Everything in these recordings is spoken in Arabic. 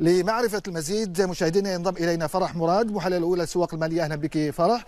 لمعرفة المزيد مشاهدينا ينضم إلينا فرح مراد محلل الأولى السواق المالية أهلا بك فرح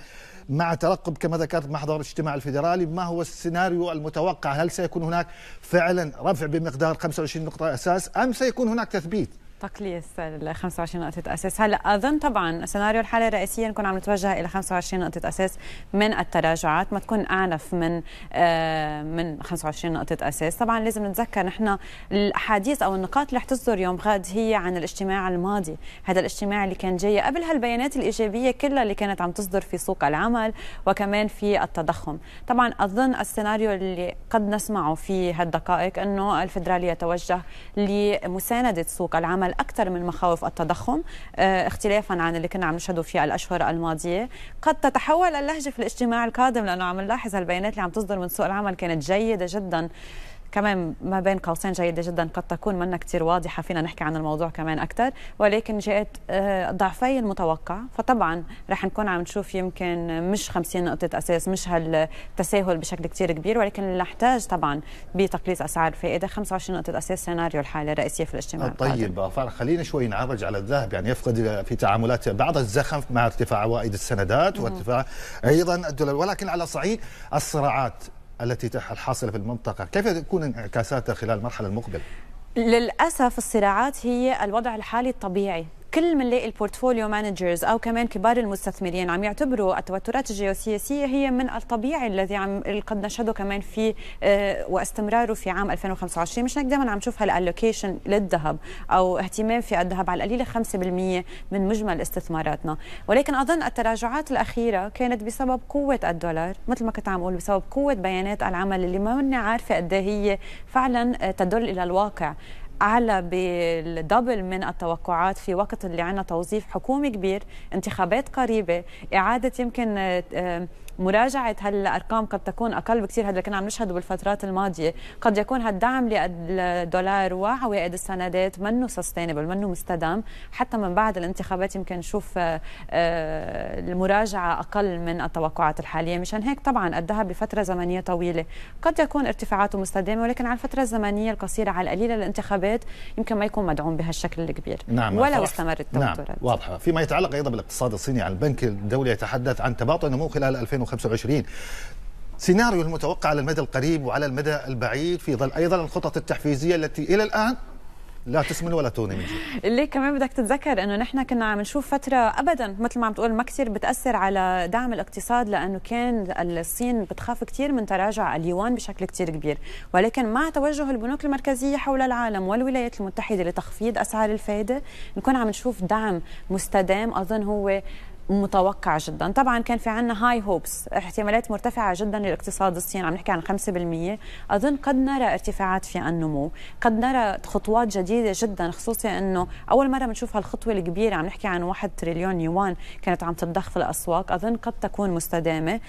مع ترقب كما ذكرت محضر الاجتماع الفيدرالي ما هو السيناريو المتوقع هل سيكون هناك فعلا رفع بمقدار 25 نقطة أساس أم سيكون هناك تثبيت تقليص ال 25 نقطة أساس هلا أظن طبعا السيناريو الحالة الرئيسية نكون عم نتوجه إلى 25 نقطة أساس من التراجعات ما تكون أعنف من آه، من 25 نقطة أساس طبعا لازم نتذكر نحن الأحاديث أو النقاط اللي رح تصدر يوم غد هي عن الاجتماع الماضي هذا الاجتماع اللي كان جاي قبل هالبيانات الإيجابية كلها اللي كانت عم تصدر في سوق العمل وكمان في التضخم طبعا أظن السيناريو اللي قد نسمعه في هالدقائق أنه الفدرالي يتوجه لمساندة سوق العمل تعمل اكثر من مخاوف التضخم آه، اختلافا عن اللي كنا عم نشهده في الاشهر الماضيه قد تتحول اللهجه في الاجتماع القادم لانه عم نلاحظ البيانات اللي عم تصدر من سوق العمل كانت جيده جدا كمان ما بين قوسين جيدة جدا قد تكون منا كتير واضحة فينا نحكي عن الموضوع كمان أكثر ولكن جاءت آه، ضعفي المتوقع فطبعا رح نكون عم نشوف يمكن مش 50 نقطة أساس مش هالتساهل بشكل كتير كبير ولكن نحتاج طبعا بتقليص أسعار الفائدة 25 نقطة أساس سيناريو الحالة الرئيسية في الاجتماع طيب خلينا شوي نعرج على الذهب يعني يفقد في تعاملاته بعض الزخم مع ارتفاع عوائد السندات وارتفاع أيضا الدولار ولكن على صعيد الصراعات التي الحاصله في المنطقه، كيف تكون انعكاساتها خلال المرحله المقبله؟ للاسف الصراعات هي الوضع الحالي الطبيعي كل منلاقي البورتفوليو مانجرز او كمان كبار المستثمرين عم يعتبروا التوترات الجيوسياسيه هي من الطبيعي الذي عم قد نشهده كمان في آه، واستمراره في عام 2025 مش هيك دائما عم نشوف هالالوكيشن للذهب او اهتمام في الذهب على القليله 5% من مجمل استثماراتنا ولكن اظن التراجعات الاخيره كانت بسبب قوه الدولار مثل ما كنت عم اقول بسبب قوه بيانات العمل اللي ما عارفه قد إيه هي فعلا آه، تدل الى الواقع اعلى بالدبل من التوقعات في وقت اللي عندنا توظيف حكومي كبير انتخابات قريبه اعاده يمكن آه، مراجعة هالأرقام قد تكون أقل بكثير هذا اللي كنا عم نشهده بالفترات الماضية قد يكون هالدعم للدولار وعوائد السندات منه سستينبل منه مستدام حتى من بعد الانتخابات يمكن نشوف آه، آه، المراجعة أقل من التوقعات الحالية مشان هيك طبعا الذهب بفتره زمنية طويلة قد يكون ارتفاعاته مستدامة ولكن على الفترة الزمنية القصيرة على القليلة الانتخابات الانتخابات يمكن ما يكون مدعوم بهالشكل الكبير نعم ولو استمر التوترات نعم واضحه نعم، فيما يتعلق ايضا بالاقتصاد الصيني على البنك الدولي يتحدث عن تباطؤ النمو خلال 2025 سيناريو المتوقع على المدى القريب وعلى المدى البعيد في ظل ايضا الخطط التحفيزيه التي الى الان لا تسمن ولا توني من جد اللي كمان بدك تتذكر انه نحن كنا عم نشوف فتره ابدا مثل ما عم تقول ما كثير بتاثر على دعم الاقتصاد لانه كان الصين بتخاف كثير من تراجع اليوان بشكل كثير كبير ولكن مع توجه البنوك المركزيه حول العالم والولايات المتحده لتخفيض اسعار الفائده نكون عم نشوف دعم مستدام اظن هو متوقع جدا طبعا كان في عنا هاي هوبس احتمالات مرتفعة جدا للاقتصاد الصيني عم نحكي عن 5% أظن قد نرى ارتفاعات في النمو قد نرى خطوات جديدة جدا خصوصي أنه أول مرة بنشوف هالخطوة الكبيرة عم نحكي عن 1 تريليون يوان كانت عم تضخ في الأسواق أظن قد تكون مستدامة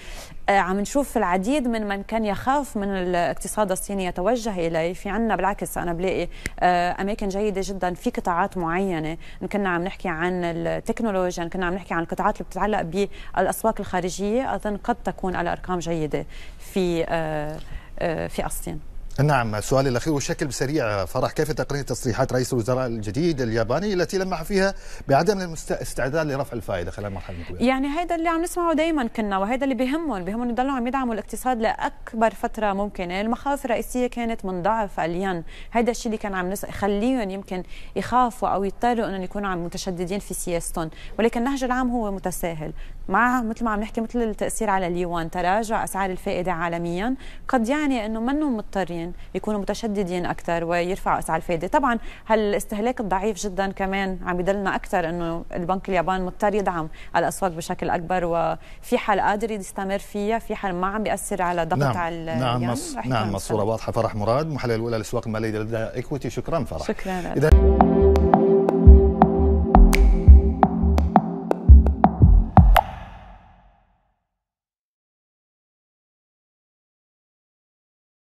آه، عم نشوف العديد من من كان يخاف من الاقتصاد الصيني يتوجه إليه في عنا بالعكس أنا بلاقي آه، أماكن جيدة جدا في قطاعات معينة كنا عم نحكي عن التكنولوجيا كنا عم نحكي عن القطاعات المبيعات اللي بتتعلق بالاسواق الخارجيه اظن قد تكون على ارقام جيده في آه، آه، في الصين نعم السؤال الأخير وشكل سريع فرح كيف تقرير تصريحات رئيس الوزراء الجديد الياباني التي لمح فيها بعدم الاستعداد لرفع الفائدة خلال المرحلة المقبلة يعني هذا اللي عم نسمعه دائما كنا وهذا اللي بهمهم بهمهم يضلوا عم يدعموا الاقتصاد لأكبر فترة ممكنة المخاوف الرئيسية كانت من ضعف الين هذا الشيء اللي كان عم يخليهم يمكن يخافوا أو يضطروا أنهم يكونوا عم متشددين في سياستهم ولكن النهج العام هو متساهل مع مثل ما عم نحكي مثل التأثير على اليوان تراجع أسعار الفائدة عالميا قد يعني أنه منهم مضطرين العاملين يكونوا متشددين اكثر ويرفعوا اسعار الفائده طبعا هالاستهلاك الضعيف جدا كمان عم يدلنا اكثر انه البنك الياباني مضطر يدعم الاسواق بشكل اكبر وفي حال قادر يستمر فيها في حال ما عم بياثر على ضغط نعم. على نعم يعني نعم الصوره واضحه فرح مراد محلل الاولى للاسواق الماليه لدى ايكويتي شكرا فرح شكرا لك.